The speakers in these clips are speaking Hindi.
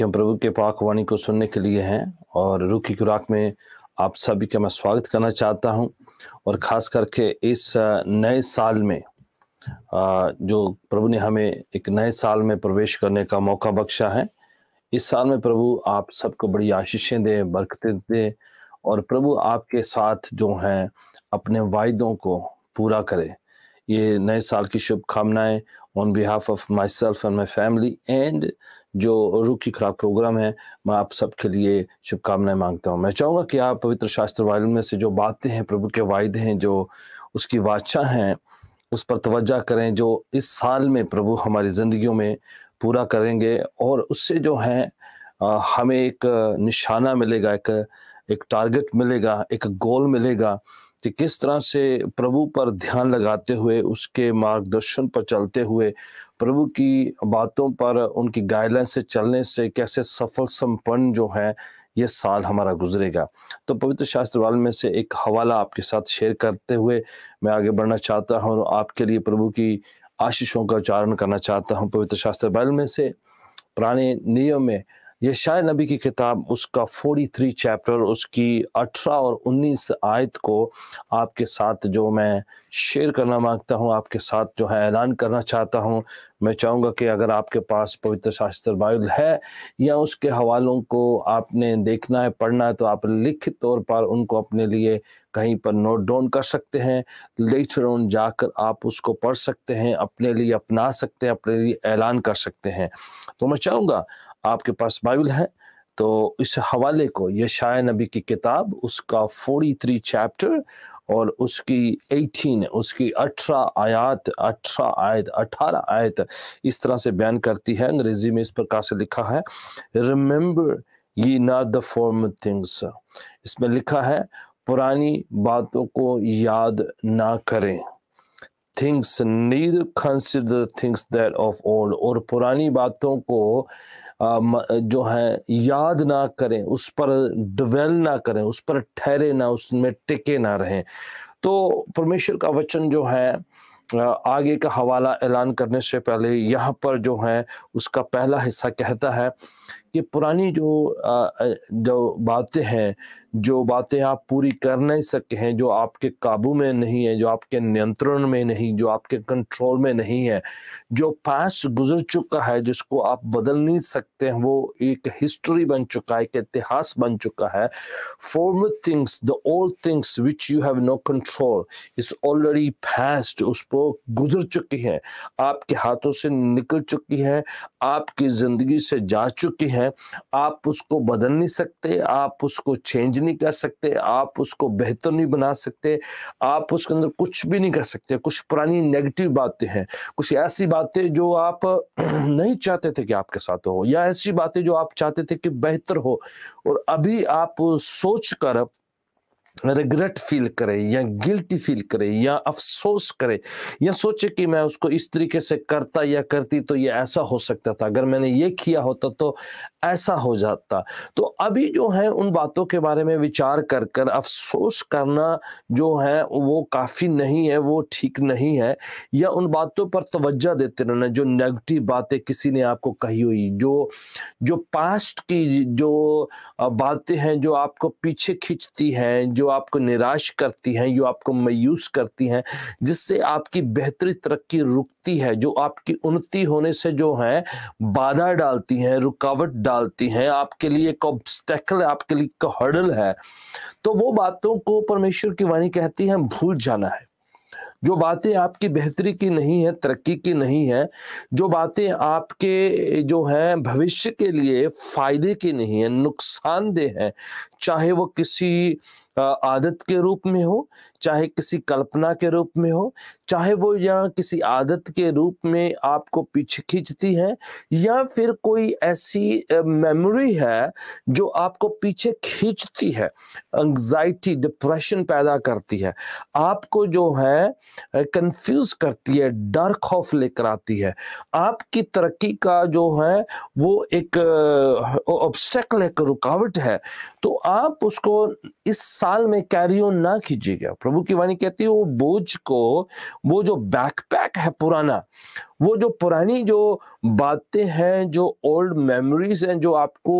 कि हम प्रभु के पाक वाणी को सुनने के लिए हैं और रूखी खुराक में आप सभी का मैं स्वागत करना चाहता हूं और ख़ास करके इस नए साल में जो प्रभु ने हमें एक नए साल में प्रवेश करने का मौका बख्शा है इस साल में प्रभु आप सबको बड़ी आशीषें दें बरकतें दें और प्रभु आपके साथ जो हैं अपने वायदों को पूरा करें ये नए साल की शुभकामनाएं on behalf of myself and my family and जो की खुराक प्रोग्राम है मैं आप सबके लिए शुभकामनाएं मांगता हूँ मैं चाहूँगा कि आप पवित्र शास्त्र वायु में से जो बातें हैं प्रभु के वायदे हैं जो उसकी वाचा हैं उस पर तवज्जा करें जो इस साल में प्रभु हमारी ज़िंदगियों में पूरा करेंगे और उससे जो है हमें एक निशाना मिलेगा एक एक टारगेट मिलेगा एक गोल मिलेगा कि किस तरह से प्रभु पर ध्यान लगाते हुए उसके मार्गदर्शन पर चलते हुए प्रभु की बातों पर उनकी गाइडलाइन से चलने से कैसे सफल संपन्न जो है ये साल हमारा गुजरेगा तो पवित्र शास्त्र वाल में से एक हवाला आपके साथ शेयर करते हुए मैं आगे बढ़ना चाहता हूँ आपके लिए प्रभु की आशीषों का उच्चारण करना चाहता हूँ पवित्र शास्त्र बाइल में से पुराने नियम में ये शायद नबी की किताब उसका 43 चैप्टर उसकी 18 और 19 आयत को आपके साथ जो मैं शेयर करना मांगता हूँ आपके साथ जो है ऐलान करना चाहता हूँ मैं चाहूँगा कि अगर आपके पास पवित्र शास्त्र बाइबल है या उसके हवालों को आपने देखना है पढ़ना है तो आप लिखित तौर पर उनको अपने लिए कहीं पर नोट डाउन कर सकते हैं लेटर ऑन जाकर आप उसको पढ़ सकते हैं अपने लिए अपना सकते हैं अपने लिए ऐलान कर सकते हैं तो मैं चाहूँगा आपके पास बाइबल है तो इस हवाले को यशाया नबी की किताब उसका 43 चैप्टर और उसकी 18 उसकी 18 आयत 18 आयत 18 आयत इस तरह से बयान करती है अंग्रेजी में इस प्रकार से लिखा है रिमेंबर ये नॉट द फॉर्म थिंग्स इसमें लिखा है पुरानी बातों को याद ना करें things need consider things that of old और पुरानी बातों को जो है याद ना करें उस पर डवेल ना करें उस पर ठहरे ना उसमें टिके ना रहें तो परमेश्वर का वचन जो है आगे का हवाला ऐलान करने से पहले यहाँ पर जो है उसका पहला हिस्सा कहता है कि पुरानी जो जो बातें हैं जो बातें आप पूरी कर नहीं सके हैं जो आपके काबू में नहीं है जो आपके नियंत्रण में नहीं जो आपके कंट्रोल में नहीं है जो पास गुजर चुका है जिसको आप बदल नहीं सकते हैं वो एक हिस्ट्री बन चुका है एक इतिहास बन चुका है form things the all things which you have no control is already fast उसको गुजर चुकी है आपके हाथों से निकल चुकी है आपकी जिंदगी से जा चुकी है आप उसको बदल नहीं सकते आप उसको चेंज नहीं कर सकते आप उसको बेहतर नहीं बना सकते आप उसके अंदर कुछ भी नहीं कर सकते कुछ पुरानी नेगेटिव बातें हैं कुछ ऐसी बातें जो आप नहीं चाहते थे कि आपके साथ हो या ऐसी बातें जो आप चाहते थे कि बेहतर हो और अभी आप सोच कर रिग्रेट फील करे या गिल्टी फील करे या अफसोस करे या सोचे कि मैं उसको इस तरीके से करता या करती तो ये ऐसा हो सकता था अगर मैंने ये किया होता तो ऐसा हो जाता तो अभी जो है उन बातों के बारे में विचार कर कर अफसोस करना जो है वो काफ़ी नहीं है वो ठीक नहीं है या उन बातों पर तोज्जा देते रहना जो नेगेटिव बातें किसी ने आपको कही हुई जो जो पास्ट की जो बातें हैं जो आपको पीछे खींचती हैं जो आपको निराश करती हैं जो आपको मायूस करती हैं जिससे आपकी बेहतरी तरक्की रुकती है जो आपकी उन्नति होने से जो है बाधा डालती हैं रुकावट डालती हैं आपके लिए एक ऑब्स्टेकल आपके लिए एक हर्डल है तो वो बातों को परमेश्वर की वाणी कहती है भूल जाना है जो बातें आपकी बेहतरी की नहीं है तरक्की की नहीं है जो बातें आपके जो हैं भविष्य के लिए फायदे की नहीं है नुकसानदेह है चाहे वो किसी आदत के रूप में हो चाहे किसी कल्पना के रूप में हो चाहे वो या किसी आदत के रूप में आपको पीछे खींचती है या फिर कोई ऐसी मेमोरी है जो आपको पीछे खींचती है एंग्जाइटी डिप्रेशन पैदा करती है आपको जो है कंफ्यूज करती है डर खौफ लेकर आती है आपकी तरक्की का जो है वो एक ऑब्स्टेकल एक रुकावट है तो आप उसको इस साल में कैरी ऑन ना कीजिएगा प्रभु की वाणी कहती है वो बोझ को वो जो बैकपैक है पुराना वो जो पुरानी जो बातें हैं जो ओल्ड मेमोरीज हैं जो आपको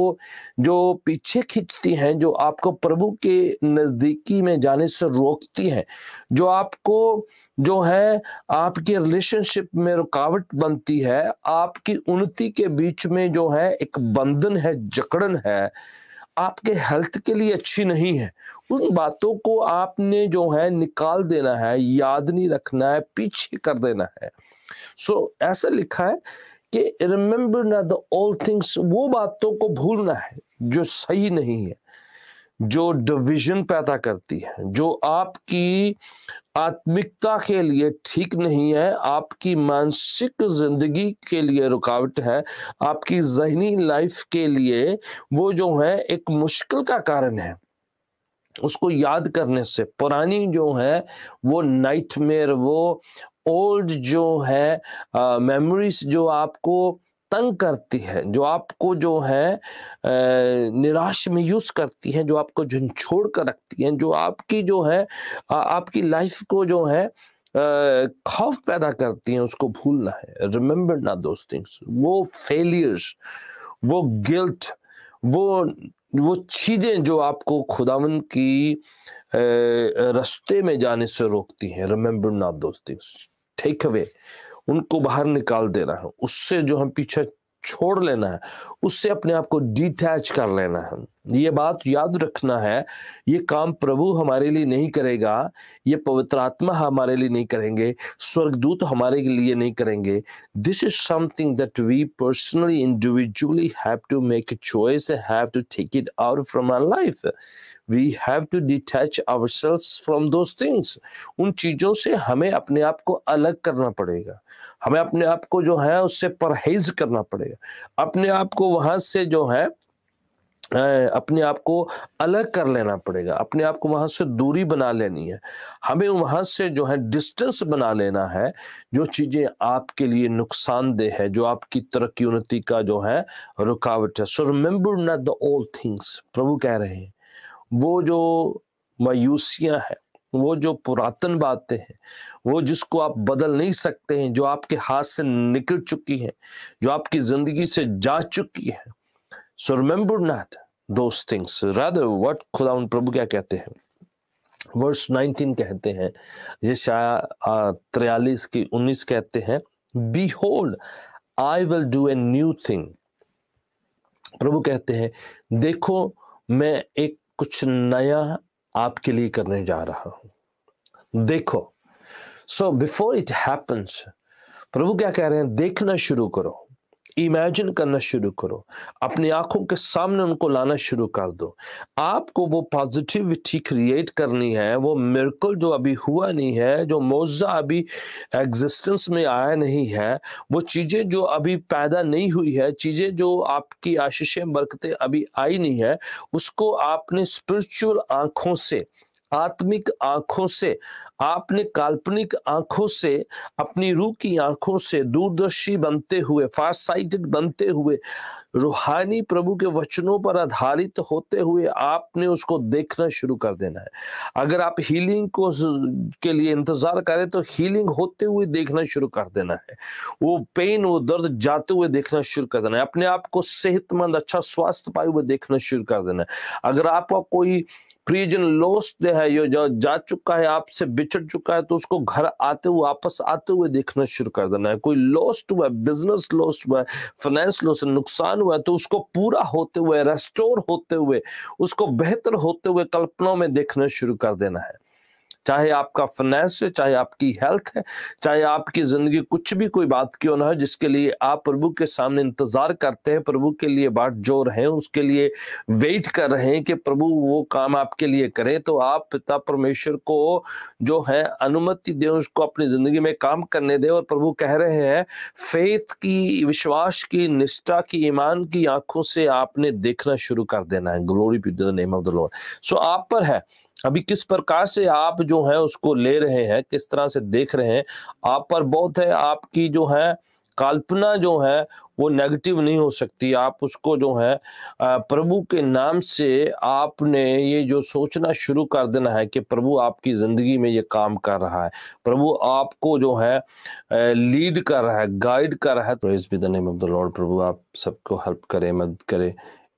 जो पीछे खींचती हैं जो आपको प्रभु के नज़दीकी में जाने से रोकती हैं जो आपको जो है आपके रिलेशनशिप में रुकावट बनती है आपकी उन्नति के बीच में जो है एक बंधन है जकड़न है आपके हेल्थ के लिए अच्छी नहीं है उन बातों को आपने जो है निकाल देना है याद नहीं रखना है पीछे कर देना है सो so, ऐसा लिखा है कि रिमेम्बर ना द ऑल थिंग्स वो बातों को भूलना है जो सही नहीं है जो डिविजन पैदा करती है जो आपकी आत्मिकता के लिए ठीक नहीं है आपकी मानसिक जिंदगी के लिए रुकावट है आपकी जहनी लाइफ के लिए वो जो है एक मुश्किल का कारण है उसको याद करने से पुरानी जो है वो नाइटमेयर वो ओल्ड जो है मेमोरीज जो आपको तंग करती है जो आपको जो है निराश में यूज करती है जो आपको झुंझोड़ कर रखती है जो आपकी जो है आपकी लाइफ को जो है खौफ पैदा करती है उसको भूलना है रिमेम्बर ना दोस्त थिंग्स वो फेलियर्स वो गिल्ट वो वो चीज़ें जो आपको खुदावन की रस्ते में जाने से रोकती हैं रिमेम्बर नॉट दोस्ती टेक अवे उनको बाहर निकाल देना है उससे जो हम पीछे छोड़ लेना है उससे अपने आप को डिटैच कर लेना है ये बात याद रखना है ये काम प्रभु हमारे लिए नहीं करेगा ये पवित्र आत्मा हमारे लिए नहीं करेंगे स्वर्गदूत हमारे लिए नहीं करेंगे this is something that we personally individually have to make choice have to take it out from our life we have to detach self from those things उन चीज़ों से हमें अपने आप को अलग करना पड़ेगा हमें अपने आप को जो है उससे परहेज करना पड़ेगा अपने आप को वहाँ से जो है अपने आप को अलग कर लेना पड़ेगा अपने आप को वहाँ से दूरी बना लेनी है हमें वहाँ से जो है डिस्टेंस बना लेना है जो चीज़ें आपके लिए नुकसानदेह है जो आपकी तरक्की उन्नति का जो है रुकावट है so remember not the old things प्रभु कह रहे हैं वो जो मायूसियां हैं वो जो पुरातन बातें हैं वो जिसको आप बदल नहीं सकते हैं जो आपके हाथ से निकल चुकी है जो आपकी ज़िंदगी से जा चुकी है so remember not those things rather what खुदा उन प्रभु क्या कहते हैं वर्ष 19 कहते हैं ये शाया की 19 कहते हैं behold I will do a new thing प्रभु कहते हैं देखो मैं एक कुछ नया आपके लिए करने जा रहा हूं देखो सो बिफोर इट हैपन्स प्रभु क्या कह रहे हैं देखना शुरू करो इमेजिन करना शुरू करो अपनी आंखों के सामने उनको लाना शुरू कर दो आपको वो पॉजिटिविटी क्रिएट करनी है वो मेरकल जो अभी हुआ नहीं है जो मुआवजा अभी एग्जिस्टेंस में आया नहीं है वो चीज़ें जो अभी पैदा नहीं हुई है चीज़ें जो आपकी आशीषें बरकतें अभी आई नहीं है उसको आपने स्पिरिचुअल आंखों से आत्मिक आंखों से आपने काल्पनिक आंखों से अपनी रूह की आंखों से दूरदर्शी बनते हुए फास्ट साइटेड बनते हुए रूहानी प्रभु के वचनों पर आधारित होते हुए आपने उसको देखना शुरू कर देना है अगर आप हीलिंग को के लिए इंतजार करें तो हीलिंग होते हुए देखना शुरू कर देना है वो पेन वो दर्द जाते हुए देखना शुरू कर देना है अपने आप को सेहतमंद अच्छा स्वास्थ्य पाए हुए देखना शुरू कर देना है अगर आपका कोई प्रियजन लोस्ट है ये जो जा चुका है आपसे बिछड़ चुका है तो उसको घर आते हुए वापस आते हुए देखना शुरू कर देना है कोई लॉस्ट हुआ है बिजनेस लॉस्ट हुआ है फाइनेंस लॉस नुकसान हुआ है तो उसको पूरा होते हुए रेस्टोर होते हुए उसको बेहतर होते हुए कल्पनाओं में देखना शुरू कर देना है चाहे आपका फाइनेंस है चाहे आपकी हेल्थ है चाहे आपकी ज़िंदगी कुछ भी कोई बात क्यों ना हो जिसके लिए आप प्रभु के सामने इंतज़ार करते हैं प्रभु के लिए बाट जो रहे उसके लिए वेट कर रहे हैं कि प्रभु वो काम आपके लिए करें तो आप पिता परमेश्वर को जो है अनुमति दें उसको अपनी ज़िंदगी में काम करने दें और प्रभु कह रहे हैं फेथ की विश्वास की निष्ठा की ईमान की आंखों से आपने देखना शुरू कर देना है glory be name of the lord so आप पर है अभी किस प्रकार से आप जो है उसको ले रहे हैं किस तरह से देख रहे हैं आप पर बहुत है आपकी जो है कल्पना जो है वो नेगेटिव नहीं हो सकती आप उसको जो है प्रभु के नाम से आपने ये जो सोचना शुरू कर देना है कि प्रभु आपकी ज़िंदगी में ये काम कर रहा है प्रभु आपको जो है लीड कर रहा है गाइड कर रहा है तो इस विदन ऑफ द लॉर्ड प्रभु आप सबको हेल्प करें मदद करें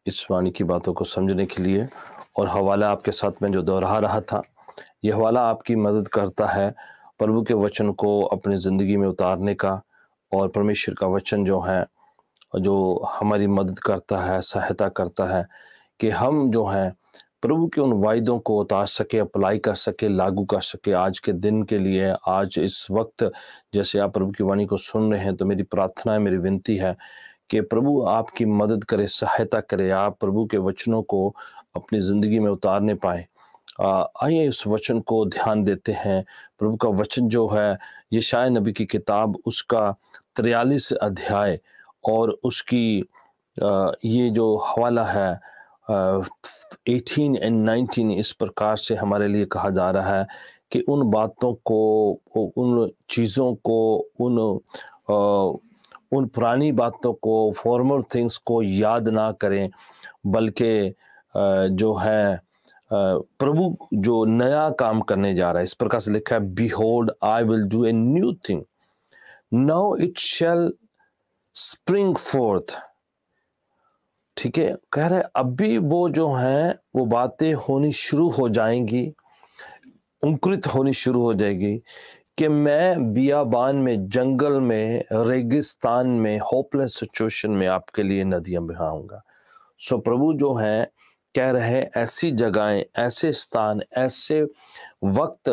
इस वाणी की बातों को समझने के लिए और हवाला आपके साथ में जो दोहरा रहा था यह हवाला आपकी मदद करता है प्रभु के वचन को अपनी ज़िंदगी में उतारने का और परमेश्वर का वचन जो है जो हमारी मदद करता है सहायता करता है कि हम जो हैं प्रभु के उन वायदों को उतार सके अप्लाई कर सके लागू कर सके आज के दिन के लिए आज इस वक्त जैसे आप प्रभु की वाणी को सुन रहे हैं तो मेरी प्रार्थना है मेरी विनती है कि प्रभु आपकी मदद करे सहायता करे आप प्रभु के वचनों को अपनी ज़िंदगी में उतारने पाए आइए इस वचन को ध्यान देते हैं प्रभु का वचन जो है ये शाय नबी की किताब उसका तिरयालीस अध्याय और उसकी ये जो हवाला है एटीन एंड नाइनटीन इस प्रकार से हमारे लिए कहा जा रहा है कि उन बातों को उन चीज़ों को उन उन पुरानी बातों को फॉर्मर थिंग्स को याद ना करें बल्कि जो है प्रभु जो नया काम करने जा रहा है इस प्रकार से लिखा है behold I will do a new thing now it shall spring forth ठीक है कह रहे अभी वो जो हैं वो बातें होनी शुरू हो जाएंगी अंकुरित होनी शुरू हो जाएगी कि मैं बियाबान में जंगल में रेगिस्तान में होपलेस सिचुएशन में आपके लिए नदियां बहाऊंगा सो प्रभु जो है कह रहे हैं ऐसी जगहें ऐसे स्थान ऐसे वक्त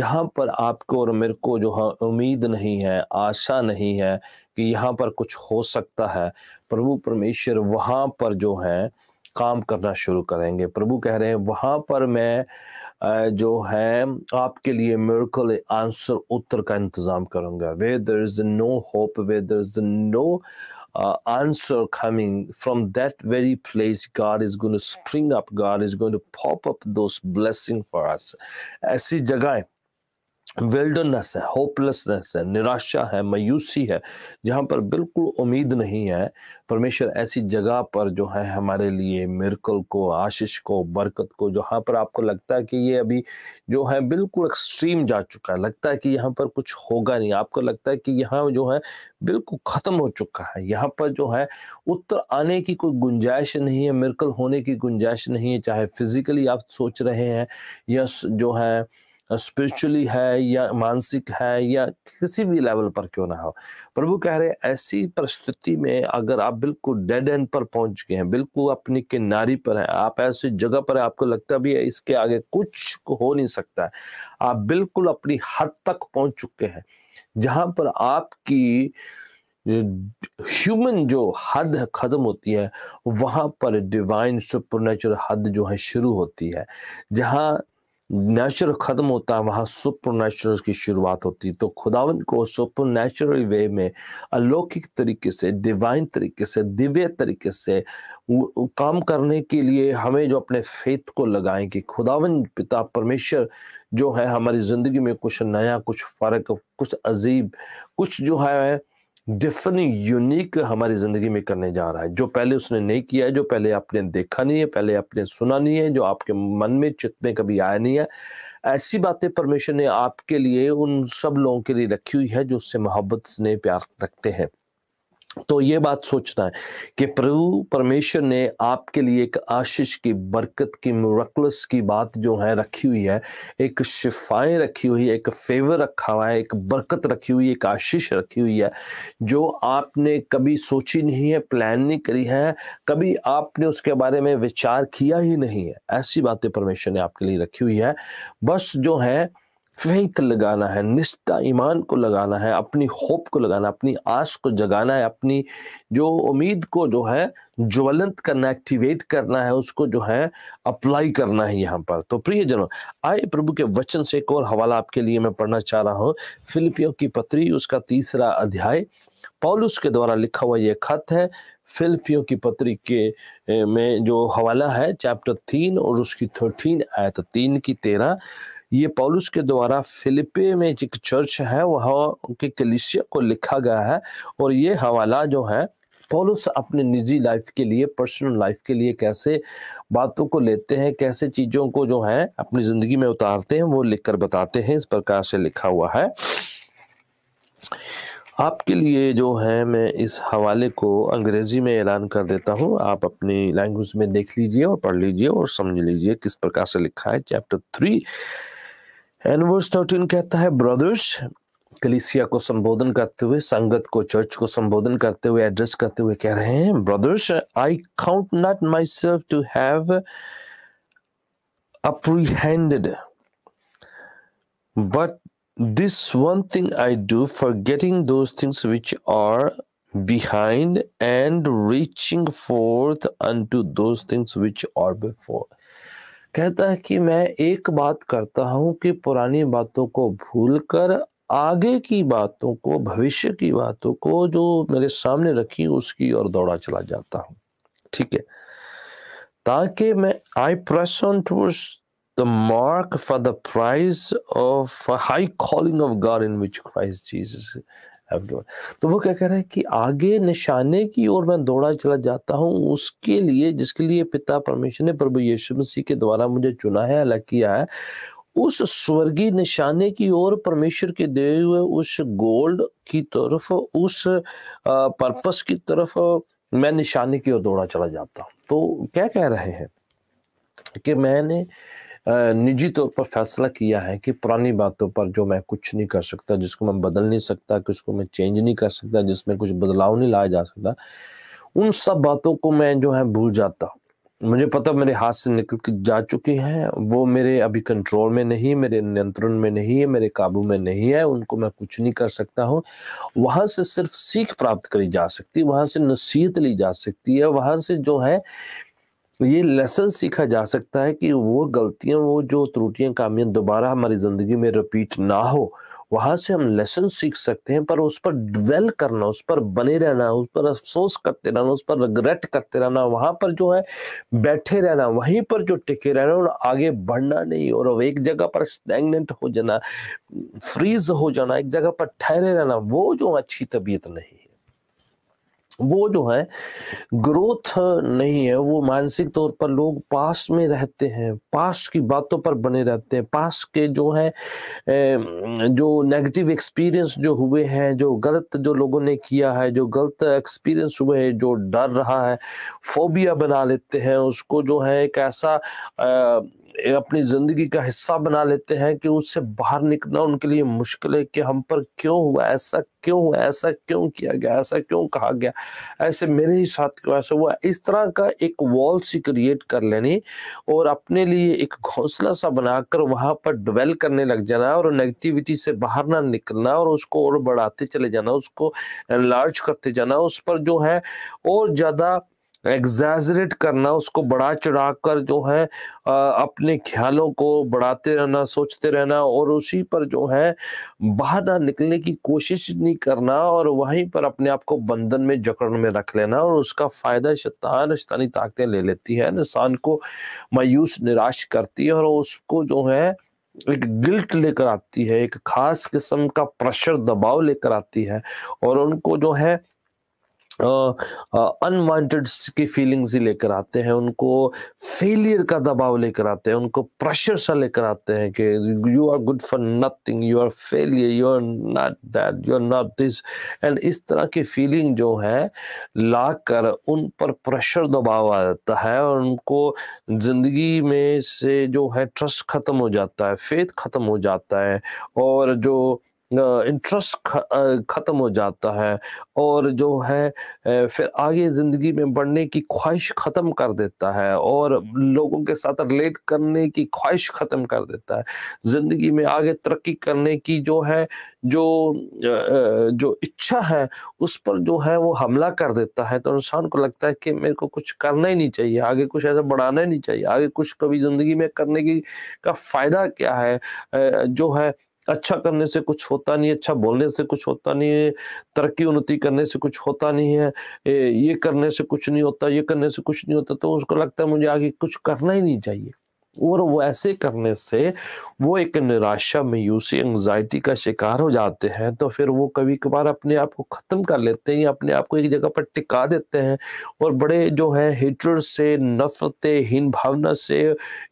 जहाँ पर आपको और मेरे को जो है उम्मीद नहीं है आशा नहीं है कि यहाँ पर कुछ हो सकता है प्रभु परमेश्वर वहाँ पर जो है काम करना शुरू करेंगे प्रभु कह रहे हैं वहां पर मैं जो है आपके लिए मेरिकल आंसर उत्तर का इंतज़ाम करूँगा way there is no answer coming from that very place god is going to spring up god is going to pop up those blessing for us ऐसी जगह विल्डरनेस है होपलेसनेस है निराशा है मायूसी है जहाँ पर बिल्कुल उम्मीद नहीं है परमेश्वर ऐसी जगह पर जो है हमारे लिए मिरकल को आशीष को बरकत को जहाँ पर आपको लगता है कि ये अभी जो है बिल्कुल एक्सट्रीम जा चुका है लगता है कि यहाँ पर कुछ होगा नहीं आपको लगता है कि यहाँ जो है बिल्कुल ख़त्म हो चुका है यहाँ पर जो है उत्तर आने की कोई गुंजाइश नहीं है मिरकल होने की गुंजाइश नहीं है चाहे फिजिकली आप सोच रहे हैं या जो है स्पिरिचुअली है या मानसिक है या किसी भी लेवल पर क्यों ना हो प्रभु कह रहे हैं ऐसी परिस्थिति में अगर आप बिल्कुल डेड एंड पर पहुंच गए हैं बिल्कुल अपनी किनारी पर हैं आप ऐसी जगह पर आपको लगता भी है इसके आगे कुछ हो नहीं सकता है आप बिल्कुल अपनी हद तक पहुंच चुके हैं जहां पर आपकी ह्यूमन जो हद खत्म होती है वहां पर डिवाइन सुपरनेचुरल हद जो है शुरू होती है जहां नेचुरल ख़त्म होता है वहाँ सुपर नेचुरल की शुरुआत होती है तो खुदावन को सुपर नेचुरल वे में अलौकिक तरीके से डिवाइन तरीके से दिव्य तरीके से काम करने के लिए हमें जो अपने फेथ को लगाएं कि खुदावन पिता परमेश्वर जो है हमारी ज़िंदगी में कुछ नया कुछ फ़र्क कुछ अजीब कुछ जो है डिफरेंट यूनिक हमारी ज़िंदगी में करने जा रहा है जो पहले उसने नहीं किया है जो पहले आपने देखा नहीं है पहले आपने सुना नहीं है जो आपके मन में चित्त में कभी आया नहीं है ऐसी बातें परमेश्वर ने आपके लिए उन सब लोगों के लिए रखी हुई है जो उससे मोहब्बत स्नेह प्यार रखते हैं तो ये बात सोचना है कि प्रभु परमेश्वर ने आपके लिए एक आशीष की बरकत की मुरकलस की बात जो है रखी हुई है एक शिफाएं रखी हुई है एक फेवर रखा हुआ है एक बरकत रखी हुई है एक आशीष रखी हुई है जो आपने कभी सोची नहीं है प्लान नहीं करी है कभी आपने उसके बारे में विचार किया ही नहीं है ऐसी बातें परमेश्वर ने आपके लिए रखी हुई है बस जो है फेथ लगाना है निष्ठा ईमान को लगाना है अपनी होप को लगाना अपनी आस को जगाना है अपनी जो उम्मीद को जो है ज्वलंत करना एक्टिवेट करना है उसको जो है अप्लाई करना है यहाँ पर तो प्रिय जनों आए प्रभु के वचन से एक और हवाला आपके लिए मैं पढ़ना चाह रहा हूँ फिलिपियों की पत्री उसका तीसरा अध्याय पॉलुस के द्वारा लिखा हुआ यह खत है फिलिपियों की पत्री के में जो हवाला है चैप्टर तीन और उसकी थर्टीन आयत तीन की तेरह ये पॉलुस के द्वारा फिलिपे में एक चर्च है वहाँ के कलिसिया को लिखा गया है और ये हवाला जो है पॉलुस अपने निजी लाइफ के लिए पर्सनल लाइफ के लिए कैसे बातों को लेते हैं कैसे चीज़ों को जो है अपनी ज़िंदगी में उतारते हैं वो लिख कर बताते हैं इस प्रकार से लिखा हुआ है आपके लिए जो है मैं इस हवाले को अंग्रेज़ी में ऐलान कर देता हूँ आप अपनी लैंग्वेज में देख लीजिए और पढ़ लीजिए और समझ लीजिए किस प्रकार से लिखा है चैप्टर थ्री एनवर्स थर्टीन कहता है ब्रदर्स कलिसिया को संबोधन करते हुए संगत को चर्च को संबोधन करते हुए एड्रेस करते हुए कह रहे हैं brothers I count not myself to have apprehended but this one thing I do forgetting those things which are behind and reaching forth unto those things which are before कहता है कि मैं एक बात करता हूं कि पुरानी बातों को भूलकर आगे की बातों को भविष्य की बातों को जो मेरे सामने रखी उसकी ओर दौड़ा चला जाता हूं ठीक है ताकि मैं I press on the mark for the prize of high calling of God in which Christ Jesus everyone तो वो क्या कह रहा है कि आगे निशाने की ओर मैं दौड़ा चला जाता हूँ उसके लिए जिसके लिए पिता परमेश्वर ने प्रभु यीशु मसीह के द्वारा मुझे चुना है अलग किया है उस स्वर्गीय निशाने की ओर परमेश्वर के दिए हुए उस गोल्ड की तरफ उस पर्पस की तरफ मैं निशाने की ओर दौड़ा चला जाता हूँ तो क्या कह रहे हैं कि मैंने निजी तौर पर फैसला किया है कि पुरानी बातों पर जो मैं कुछ नहीं कर सकता जिसको मैं बदल नहीं सकता किसको मैं चेंज नहीं कर सकता जिसमें कुछ बदलाव नहीं लाया जा सकता उन सब बातों को मैं जो है भूल जाता मुझे पता मेरे हाथ से निकल के जा चुके हैं वो मेरे अभी कंट्रोल में नहीं मेरे नियंत्रण में नहीं है मेरे काबू में नहीं है उनको मैं कुछ नहीं कर सकता हूँ वहाँ से सिर्फ सीख प्राप्त करी जा सकती है वहाँ से नसीहत ली जा सकती है वहाँ से जो है तो ये लेसन सीखा जा सकता है कि वो गलतियां वो जो त्रुटियां कामियां दोबारा हमारी ज़िंदगी में रिपीट ना हो वहां से हम लेसन सीख सकते हैं पर उस पर डिवेल करना उस पर बने रहना उस पर अफसोस करते रहना उस पर रिग्रेट करते रहना वहां पर जो है बैठे रहना वहीं पर जो टिके रहना और आगे बढ़ना नहीं और एक जगह पर स्टैगनेंट हो जाना फ्रीज हो जाना एक जगह पर ठहरे रहना वो जो अच्छी तबीयत नहीं वो जो है ग्रोथ नहीं है वो मानसिक तौर पर लोग पास में रहते हैं पास की बातों पर बने रहते हैं पास के जो है जो नेगेटिव एक्सपीरियंस जो हुए हैं जो गलत जो लोगों ने किया है जो गलत एक्सपीरियंस हुए हैं जो डर रहा है फोबिया बना लेते हैं उसको जो है एक ऐसा अपनी जिंदगी का हिस्सा बना लेते हैं कि उससे बाहर निकलना उनके लिए मुश्किल है कि हम पर क्यों हुआ ऐसा क्यों हुआ ऐसा क्यों किया गया ऐसा क्यों कहा गया ऐसे मेरे ही साथ क्यों ऐसा हुआ इस तरह का एक वॉल सी क्रिएट कर लेनी और अपने लिए एक घोंसला सा बनाकर वहां पर डवेल करने लग जाना और नेगेटिविटी से बाहर ना निकलना और उसको और बढ़ाते चले जाना उसको लार्ज करते जाना उस पर जो है और ज़्यादा एग्जैजरेट करना उसको बढ़ा चढ़ा कर जो है अपने ख्यालों को बढ़ाते रहना सोचते रहना और उसी पर जो है बाहर निकलने की कोशिश नहीं करना और वहीं पर अपने आप को बंधन में जकड़न में रख लेना और उसका फ़ायदा शैतान शैतानी ताकतें ले लेती है इंसान को मायूस निराश करती है और उसको जो है एक गिल्ट लेकर आती है एक खास किस्म का प्रेशर दबाव लेकर आती है और उनको जो है अनवांटेड की फीलिंग्स ही लेकर आते हैं उनको फेलियर का दबाव लेकर आते हैं उनको प्रेशर सा लेकर आते हैं कि you are good for nothing you are failure you are not that you are not this and इस तरह की फीलिंग जो है ला कर उन पर प्रेशर दबाव आ जाता है और उनको जिंदगी में से जो है ट्रस्ट खत्म हो जाता है फेथ खत्म हो जाता है और जो इंटरेस्ट ख़त्म हो जाता है और जो है फिर आगे ज़िंदगी में बढ़ने की ख्वाहिश ख़त्म कर देता है और लोगों के साथ रिलेट करने की ख्वाहिश ख़त्म कर देता है ज़िंदगी में आगे तरक्की करने की जो है जो जो इच्छा है उस पर जो है वो हमला कर देता है तो इंसान को लगता है कि मेरे को कुछ करना ही नहीं चाहिए आगे कुछ ऐसा बढ़ाना ही नहीं चाहिए आगे कुछ कभी ज़िंदगी में करने की का फ़ायदा क्या है जो है अच्छा करने से कुछ होता नहीं अच्छा बोलने से कुछ होता नहीं है तरक्की उन्नति करने से कुछ होता नहीं है ये करने से कुछ नहीं होता ये करने से कुछ नहीं होता तो उसको लगता है मुझे आगे कुछ करना ही नहीं चाहिए और वो ऐसे करने से वो एक निराशा मायूसी एंगजाइटी का शिकार हो जाते हैं तो फिर वो कभी कभार अपने आप को ख़त्म कर लेते हैं या अपने आप को एक जगह पर टिका देते हैं और बड़े जो है हिटर से नफरत हीन भावना से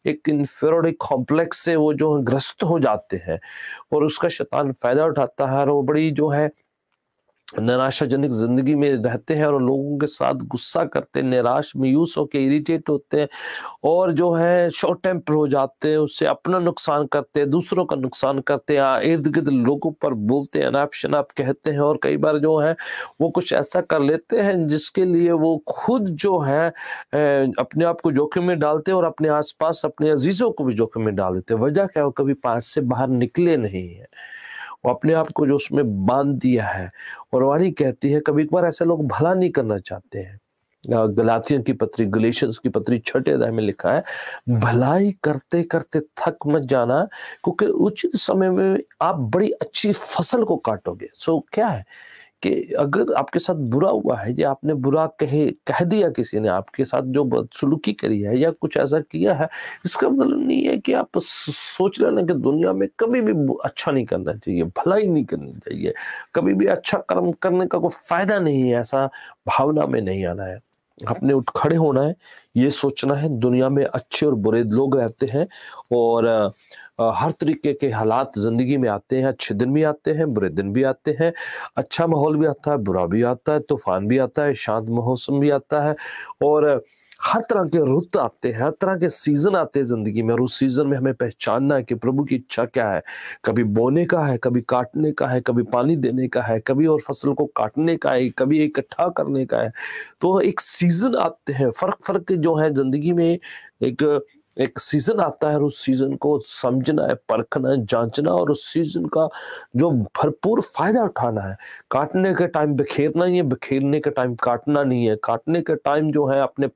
एक इन्फेरोड कॉम्प्लेक्स से वो जो है ग्रस्त हो जाते हैं और उसका शैतान फ़ायदा उठाता है और वो बड़ी जो है निराशाजनक जिंदगी में रहते हैं और लोगों के साथ गुस्सा करते हैं निराश मायूस होकर इरिटेट होते हैं और जो है शॉर्ट टेम्पर हो जाते हैं उससे अपना नुकसान करते हैं दूसरों का नुकसान करते हैं हाँ, इर्द गिर्द लोगों पर बोलते हैं अनाप शनाप कहते हैं और कई बार जो है वो कुछ ऐसा कर लेते हैं जिसके लिए वो खुद जो है अपने आप को जोखिम में डालते हैं और अपने पास अपने अजीज़ों को भी जोखिम में डाल देते हैं वजह क्या हो कभी पास से बाहर निकले नहीं है वो अपने आप को जो उसमें बांध दिया है और वाणी कहती है कभी एक बार ऐसे लोग भला नहीं करना चाहते हैं गलातियन की पत्री गलेशियंस की पत्री छठे अध्याय में लिखा है भलाई करते करते थक मत जाना क्योंकि उचित समय में आप बड़ी अच्छी फसल को काटोगे सो क्या है कि अगर आपके साथ बुरा हुआ है या आपने बुरा कहे कह दिया किसी ने आपके साथ जो बदसलूकी करी है या कुछ ऐसा किया है इसका मतलब नहीं है कि आप सोच लेना कि दुनिया में कभी भी अच्छा नहीं करना चाहिए भलाई नहीं करनी चाहिए कभी भी अच्छा कर्म करने का कोई फायदा नहीं है ऐसा भावना में नहीं आना है अपने उठ खड़े होना है ये सोचना है दुनिया में अच्छे और बुरे लोग रहते हैं और हर तरीके के हालात ज़िंदगी में आते हैं अच्छे दिन भी आते हैं बुरे दिन भी आते हैं अच्छा माहौल भी आता है बुरा भी आता है तूफान भी आता है शांत मौसम भी आता है और हर तरह के रुत आते हैं हर तरह के सीजन आते हैं जिंदगी में और उस सीजन में हमें पहचानना है कि प्रभु की इच्छा क्या है कभी बोने का है कभी काटने का है कभी पानी देने का है कभी और फसल को काटने का है कभी इकट्ठा करने का है तो एक सीजन आते हैं फर्क फर्क जो है जिंदगी में एक एक सीजन आता है और उस सीजन को समझना है परखना है जांचना और उस सीजन का जो भरपूर फायदा उठाना है काटने के टाइम बिखेरना ही है बिखेरने के टाइम काटना नहीं है काटने के टाइम जो है अपने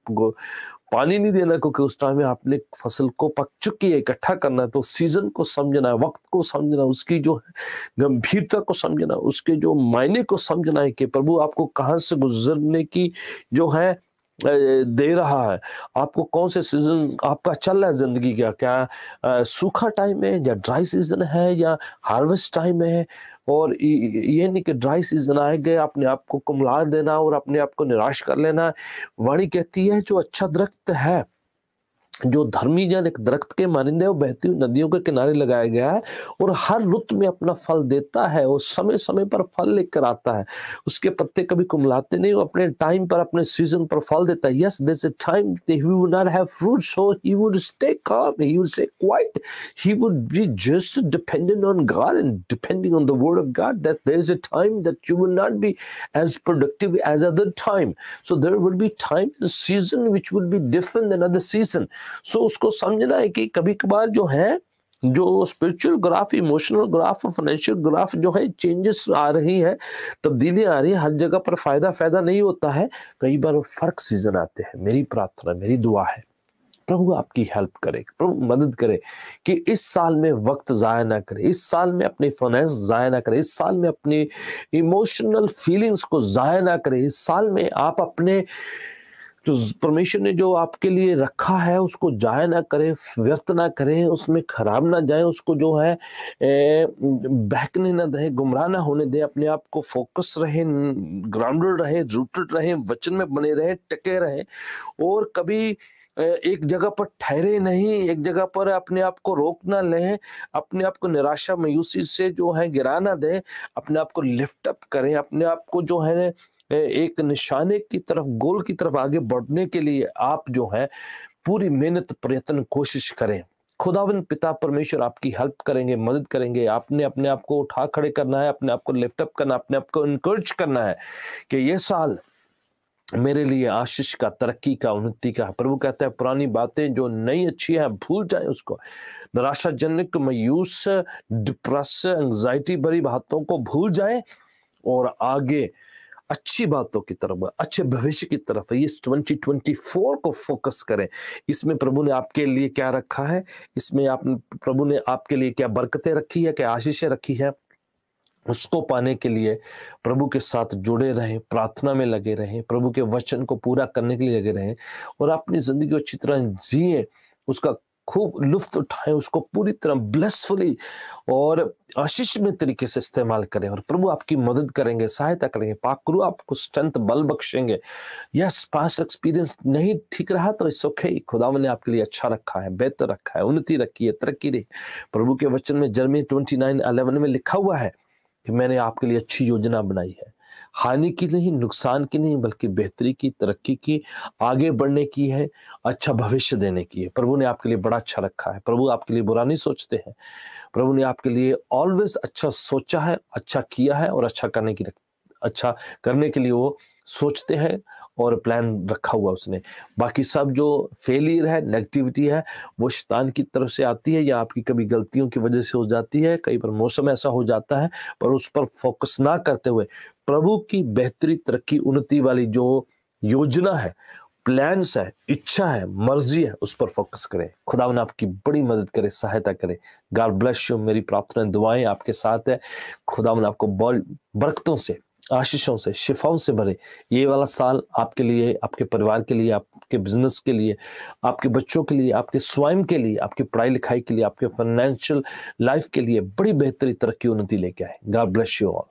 पानी नहीं देना क्योंकि उस टाइम में आपने फसल को पक चुकी है इकट्ठा करना है तो सीजन को समझना है वक्त को समझना उसकी जो है गंभीरता को समझना उसके जो मायने को समझना है कि प्रभु आपको कहाँ से गुजरने की जो है दे रहा है आपको कौन से सीजन आपका चल रहा है ज़िंदगी का क्या सूखा टाइम है या ड्राई सीजन है या हार्वेस्ट टाइम है और ये नहीं कि ड्राई सीजन आए गए अपने आप को कुमला देना और अपने आप को निराश कर लेना वाणी कहती है जो अच्छा दरख्त है जो धर्मी जन एक दरख्त के मानिंदे वो बहती हुई नदियों के किनारे लगाया गया है और हर ऋतु में अपना फल देता है वो समय समय पर फल लेकर आता है उसके पत्ते कभी कुमलाते नहीं वो अपने टाइम पर अपने सीजन पर फल देता है yes this time he would not have fruit so he would stay calm he would say quite he would be just dependent on God and depending on the word of God that there is a time that you will not be as productive as other time so there would be time season which would be different than other season so उसको समझना है कि कभी कभार जो है जो स्पिरिचुअल ग्राफ इमोशनल ग्राफ और फाइनेंशियल ग्राफ जो है चेंजेस आ रही है तब्दीलियाँ आ रही है हर जगह पर फायदा फायदा नहीं होता है कई बार फर्क सीजन आते हैं मेरी प्रार्थना मेरी दुआ है प्रभु आपकी हेल्प करे प्रभु मदद करे कि इस साल में वक्त ज़ाया ना करे इस साल में अपने फाइनेंस ज़ाया ना करे इस साल में अपने इमोशनल फीलिंग्स को ज़ाया ना करे इस साल में आप अपने जो परमेश्वर ने जो आपके लिए रखा है उसको जाया ना करें व्यर्थ ना करें उसमें खराब ना जाए उसको जो है बहकने ना दें गुमराह ना होने दें अपने आप को फोकस रहे ग्राउंडेड रहे रूटेड रहे वचन में बने रहे टके रहे और कभी एक जगह पर ठहरे नहीं एक जगह पर अपने आप को रोक ना लें अपने आप को निराशा मायूसी से जो है गिरा ना दें अपने आप को लिफ्ट अप करें अपने आप को जो है एक निशाने की तरफ गोल की तरफ आगे बढ़ने के लिए आप जो है पूरी मेहनत प्रयत्न कोशिश करें खुदावन पिता परमेश्वर आपकी हेल्प करेंगे मदद करेंगे आपने अपने आप को उठा खड़े करना है अपने आप को लिफ्टअप करना अपने आप को इनकरेज करना है कि ये साल मेरे लिए आशीष का तरक्की का उन्नति का प्रभु कहता है पुरानी बातें जो नई अच्छी हैं भूल जाए उसको निराशाजनक मायूस डिप्रेस एंग्जाइटी भरी बातों को भूल जाए और आगे अच्छी बातों की तरफ अच्छे भविष्य की तरफ है ये 2024 को फोकस करें इसमें प्रभु ने आपके लिए क्या रखा है इसमें आप प्रभु ने आपके लिए क्या बरकतें रखी है क्या आशीषें रखी है उसको पाने के लिए प्रभु के साथ जुड़े रहें प्रार्थना में लगे रहें प्रभु के वचन को पूरा करने के लिए लगे रहें और अपनी ज़िंदगी को अच्छी तरह जिए उसका खूब लुफ्त उठाएं उसको पूरी तरह ब्लेसफुली और आशीषमय तरीके से इस्तेमाल करें और प्रभु आपकी मदद करेंगे सहायता करेंगे पाक आपको स्ट्रेंथ बल बख्शेंगे यस पास एक्सपीरियंस नहीं ठीक रहा तो इस ओके खुदा ने आपके लिए अच्छा रखा है बेहतर रखा है उन्नति रखी है तरक्की रही प्रभु के वचन में जर्मी ट्वेंटी नाइन अलेवन में लिखा हुआ है कि मैंने आपके लिए अच्छी योजना बनाई है हानि की नहीं नुकसान की नहीं बल्कि बेहतरी की तरक्की की आगे बढ़ने की है अच्छा भविष्य देने की है प्रभु ने आपके लिए बड़ा अच्छा रखा है प्रभु आपके लिए बुरा नहीं सोचते हैं प्रभु ने आपके लिए ऑलवेज अच्छा सोचा है अच्छा किया है और अच्छा करने की अच्छा करने के लिए वो सोचते हैं और प्लान रखा हुआ उसने बाकी सब जो फेलियर है नेगेटिविटी है वो शैतान की तरफ से आती है या आपकी कभी गलतियों की वजह से हो जाती है कई बार मौसम ऐसा हो जाता है पर उस पर फोकस ना करते हुए प्रभु की बेहतरी तरक्की उन्नति वाली जो योजना है प्लान्स है इच्छा है मर्जी है उस पर फोकस करें खुदा ने आपकी बड़ी मदद करे सहायता करे गॉड ब्लश मेरी प्रार्थना दुआएं आपके साथ है खुदा आपको बरकतों से आशीषों से शिफाओं से भरे ये वाला साल आपके लिए आपके परिवार के लिए आपके बिजनेस के लिए आपके बच्चों के लिए आपके स्वयं के लिए आपकी पढ़ाई लिखाई के लिए आपके फाइनेंशियल लाइफ के लिए बड़ी बेहतरी तरक्की उन्नति लेके आए गॉड ब्लेस यू ऑल